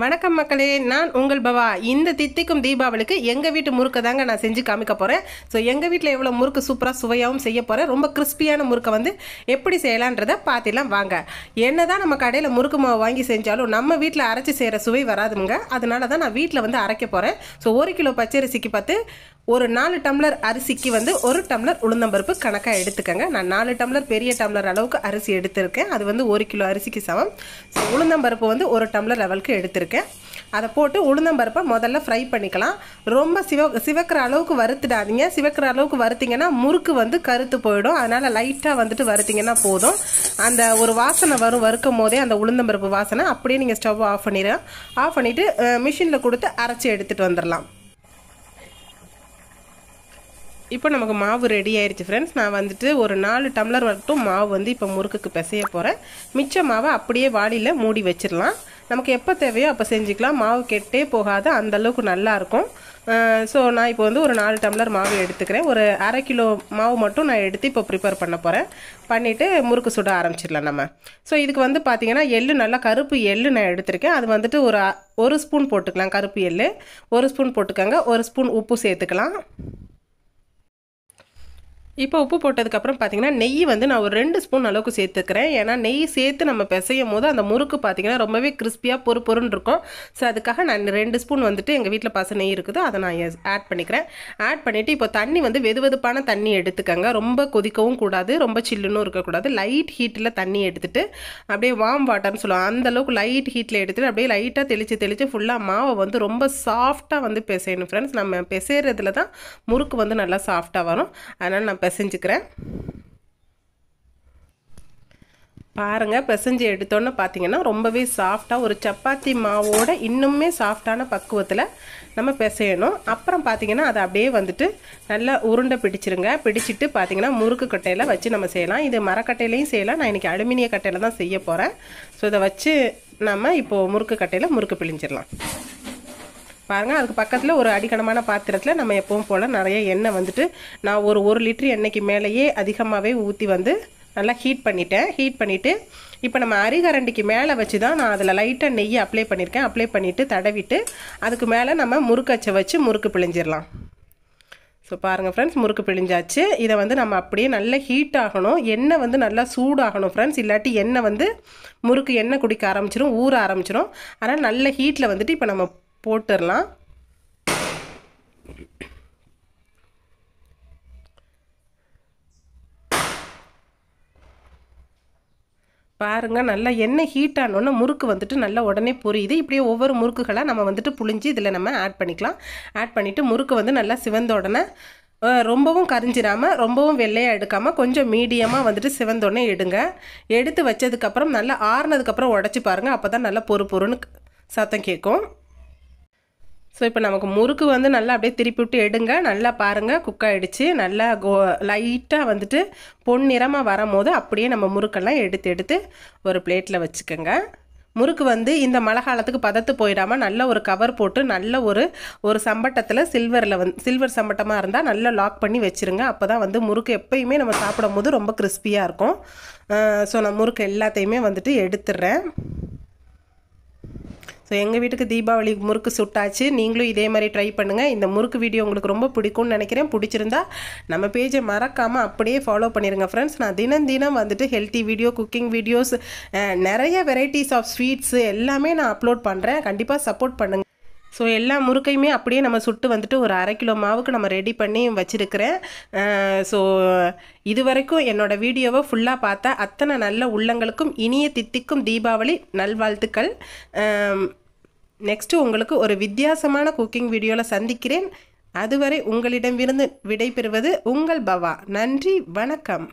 வணக்கம் மக்களே நான் உங்கள் பவா இந்த தித்திக்கும் தீபாவளிக்கு எங்கள் வீட்டு முறுக்கை தாங்க நான் செஞ்சு காமிக்க போகிறேன் ஸோ எங்கள் வீட்டில் எவ்வளோ முறுக்கு சூப்பராக சுவையாகவும் செய்ய போகிறேன் ரொம்ப கிறிஸ்பியான முறுக்கை வந்து எப்படி செய்யலான்றதை பார்த்துலாம் வாங்க என்ன தான் நம்ம கடையில் முறுக்கு மாவு வாங்கி செஞ்சாலும் நம்ம வீட்டில் அரைச்சி செய்கிற சுவை வராதுங்க அதனால தான் நான் வீட்டில் வந்து அரைக்க போகிறேன் ஸோ ஒரு கிலோ பச்சரிசிக்கு பார்த்து ஒரு நாலு டம்ளர் அரிசிக்கு வந்து ஒரு டம்ளர் உளுந்தம்பருப்பு கணக்காக எடுத்துக்கங்க நான் நாலு டம்ளர் பெரிய டம்ளர் அளவுக்கு அரிசி எடுத்திருக்கேன் அது வந்து ஒரு கிலோ அரிசிக்கு சமம் ஸோ உளுந்தம்பருப்பு வந்து ஒரு டம்ளர் லெவலுக்கு எடுத்து எடுத்திருக்கேன் அதை போட்டு உளுந்தம்பருப்பை முதல்ல ஃப்ரை பண்ணிக்கலாம் ரொம்ப சிவ சிவக்கிற அளவுக்கு வறுத்துடாதீங்க சிவக்கிற அளவுக்கு வறுத்திங்கன்னா முறுக்கு வந்து கருத்து போயிடும் அதனால் லைட்டாக வந்துட்டு வறுத்திங்கன்னா போதும் அந்த ஒரு வாசனை வரும் வறுக்கும் போதே அந்த உளுந்தம்பருப்பு வாசனை அப்படியே நீங்கள் ஸ்டவ் ஆஃப் பண்ணிடுறேன் ஆஃப் பண்ணிவிட்டு மிஷினில் கொடுத்து அரைச்சி எடுத்துகிட்டு வந்துடலாம் இப்போ நமக்கு மாவு ரெடி ஆயிடுச்சு ஃப்ரெண்ட்ஸ் நான் வந்துட்டு ஒரு நாலு டம்ளர் மட்டும் மாவு வந்து இப்போ முறுக்குக்கு பிசைய போகிறேன் மிச்ச மாவை அப்படியே வாளியில் மூடி வச்சிடலாம் நமக்கு எப்போ தேவையோ அப்போ செஞ்சுக்கலாம் மாவு கெட்டே போகாத அந்தளவுக்கு நல்லாயிருக்கும் ஸோ நான் இப்போ வந்து ஒரு நாலு டம்ளர் மாவு எடுத்துக்கிறேன் ஒரு அரை கிலோ மாவு மட்டும் நான் எடுத்து இப்போ ப்ரிப்பேர் பண்ண போகிறேன் பண்ணிவிட்டு முறுக்கு சுட ஆரம்பிச்சிடலாம் நம்ம ஸோ இதுக்கு வந்து பார்த்திங்கன்னா எள் நல்லா கருப்பு எள்ளு நான் எடுத்திருக்கேன் அது வந்துட்டு ஒரு ஒரு ஸ்பூன் போட்டுக்கலாம் கருப்பு எள் ஒரு ஸ்பூன் போட்டுக்கோங்க ஒரு ஸ்பூன் உப்பு சேர்த்துக்கலாம் இப்போ உப்பு போட்டதுக்கப்புறம் பார்த்தீங்கன்னா நெய் வந்து நான் ஒரு ரெண்டு ஸ்பூன் அளவுக்கு சேர்த்துக்கிறேன் ஏன்னா நெய் சேர்த்து நம்ம பிசையும் போது அந்த முறுக்கு பார்த்திங்கன்னா ரொம்பவே கிறிஸ்பியாக பொறு பொருன்னு இருக்கும் ஸோ அதுக்காக நான் ரெண்டு ஸ்பூன் வந்துட்டு எங்கள் வீட்டில் பச நெய் இருக்குது அதை நான் ஆட் பண்ணிக்கிறேன் ஆட் பண்ணிவிட்டு இப்போ தண்ணி வந்து வெது வெதுப்பான தண்ணி எடுத்துக்கங்க ரொம்ப கொதிக்கவும் கூடாது ரொம்ப சில்லுன்னு இருக்கக்கூடாது லைட் ஹீட்டில் தண்ணி எடுத்துகிட்டு அப்படியே வார்ம் வாட்டர்னு சொல்லுவோம் அந்தளவுக்கு லைட் ஹீட்டில் எடுத்துகிட்டு அப்படியே லைட்டாக தெளித்து தெளித்து ஃபுல்லாக மாவை வந்து ரொம்ப சாஃப்ட்டாக வந்து பிசையணும் ஃப்ரெண்ட்ஸ் நம்ம பிசைறதுல தான் முறுக்கு வந்து நல்லா சாஃப்ட்டாக வரும் அதனால் நான் நான் பிசைஞ்சுக்கிறேன் பாருங்கள் பிசைஞ்சு எடுத்தோன்னு பார்த்தீங்கன்னா ரொம்பவே சாஃப்டாக ஒரு சப்பாத்தி மாவோட இன்னுமே சாஃப்டான பக்குவத்தில் நம்ம பிசையணும் அப்புறம் பார்த்திங்கன்னா அதை அப்படியே வந்துட்டு நல்லா உருண்டை பிடிச்சிருங்க பிடிச்சிட்டு பார்த்திங்கன்னா முறுக்கு கட்டையில் வச்சு நம்ம செய்யலாம் இது மரக்கட்டையிலையும் செய்யலாம் நான் இன்றைக்கி அலுமினிய கட்டையில் தான் செய்ய போகிறேன் ஸோ இதை வச்சு நம்ம இப்போது முறுக்கு கட்டையில் முறுக்கு பிழிஞ்சிடலாம் பாருங்கள் அதுக்கு பக்கத்தில் ஒரு அடிக்கணமான பாத்திரத்தில் நம்ம எப்பவும் போல் நிறைய எண்ணெய் வந்துட்டு நான் ஒரு ஒரு லிட்டர் எண்ணெய்க்கு மேலேயே அதிகமாகவே ஊற்றி வந்து நல்லா ஹீட் பண்ணிட்டேன் ஹீட் பண்ணிவிட்டு இப்போ நம்ம அரிகரண்டிக்கு மேலே வச்சு தான் நான் அதில் லைட்டாக நெய் அப்ளை பண்ணியிருக்கேன் அப்ளை பண்ணிவிட்டு தடவிட்டு அதுக்கு மேலே நம்ம முறுக்கச்சை வச்சு முறுக்கு பிழிஞ்சிடலாம் ஸோ பாருங்கள் ஃப்ரெண்ட்ஸ் முறுக்கு பிழிஞ்சாச்சு இதை வந்து நம்ம அப்படியே நல்லா ஹீட் ஆகணும் எண்ணெய் வந்து நல்லா சூடாகணும் ஃப்ரெண்ட்ஸ் இல்லாட்டி எண்ணெய் வந்து முறுக்கு எண்ணெய் குடிக்க ஆரம்பிச்சிடும் ஊற ஆரம்பிச்சிடும் ஆனால் நல்ல ஹீட்டில் வந்துட்டு இப்போ நம்ம போட்டுடலாம் பாருங்கள் நல்லா எண்ணெய் ஹீட் ஆனோடனே முறுக்கு வந்துட்டு நல்லா உடனே புரியுது இப்படியே ஒவ்வொரு முறுக்குகளாக நம்ம வந்துட்டு புளிஞ்சு இதில் நம்ம ஆட் பண்ணிக்கலாம் ஆட் பண்ணிவிட்டு முறுக்கு வந்து நல்லா சிவந்த உடனே ரொம்பவும் கரிஞ்சிடாமல் ரொம்பவும் வெள்ளையாக எடுக்காமல் கொஞ்சம் மீடியமாக வந்துட்டு சிவந்தோடனே எடுங்க எடுத்து வச்சதுக்கப்புறம் நல்லா ஆறுனதுக்கப்புறம் உடச்சி பாருங்கள் அப்போ தான் நல்லா பொறு பொறுன்னு சத்தம் கேட்கும் ஸோ இப்போ நமக்கு முறுக்கு வந்து நல்லா அப்படியே திருப்பி விட்டு எடுங்க நல்லா பாருங்கள் குக் ஆகிடுச்சு நல்லா கோ லைட்டாக வந்துட்டு பொன்னிறமாக வரும்போது அப்படியே நம்ம முறுக்கெல்லாம் எடுத்து எடுத்து ஒரு பிளேட்டில் வச்சுக்கோங்க முறுக்கு வந்து இந்த மழை காலத்துக்கு பதத்து போயிடாமல் நல்ல ஒரு கவர் போட்டு நல்ல ஒரு ஒரு சம்பட்டத்தில் சில்வரில் வந்து சில்வர் சம்பட்டமாக இருந்தால் நல்லா லாக் பண்ணி வச்சுருங்க அப்போ தான் வந்து முறுக்கு எப்போயுமே நம்ம சாப்பிடும் போது ரொம்ப கிறிஸ்பியாக இருக்கும் ஸோ நான் முறுக்கு எல்லாத்தையுமே வந்துட்டு எடுத்துடுறேன் ஸோ எங்கள் வீட்டுக்கு தீபாவளி முறுக்கு சுட்டாச்சு நீங்களும் இதே மாதிரி ட்ரை பண்ணுங்கள் இந்த முறுக்கு வீடியோ உங்களுக்கு ரொம்ப பிடிக்கும்னு நினைக்கிறேன் பிடிச்சிருந்தா நம்ம பேஜை மறக்காமல் அப்படியே ஃபாலோ பண்ணிடுங்க ஃப்ரெண்ட்ஸ் நான் தினம் தினம் வந்துட்டு ஹெல்த்தி வீடியோ குக்கிங் வீடியோஸ் நிறைய வெரைட்டிஸ் ஆஃப் ஸ்வீட்ஸு எல்லாமே நான் அப்லோட் பண்ணுறேன் கண்டிப்பாக சப்போர்ட் பண்ணுங்கள் ஸோ எல்லா முறுக்கையுமே அப்படியே நம்ம சுட்டு வந்துட்டு ஒரு அரை கிலோ மாவுக்கு நம்ம ரெடி பண்ணி வச்சுருக்கிறேன் ஸோ இது வரைக்கும் என்னோடய வீடியோவை ஃபுல்லாக பார்த்தா அத்தனை நல்ல உள்ளங்களுக்கும் இனிய தித்திக்கும் தீபாவளி நல்வாழ்த்துக்கள் நெக்ஸ்ட்டு உங்களுக்கு ஒரு வித்தியாசமான குக்கிங் வீடியோவில் சந்திக்கிறேன் அதுவரை உங்களிடமிருந்து விடைபெறுவது உங்கள் பவா நன்றி வணக்கம்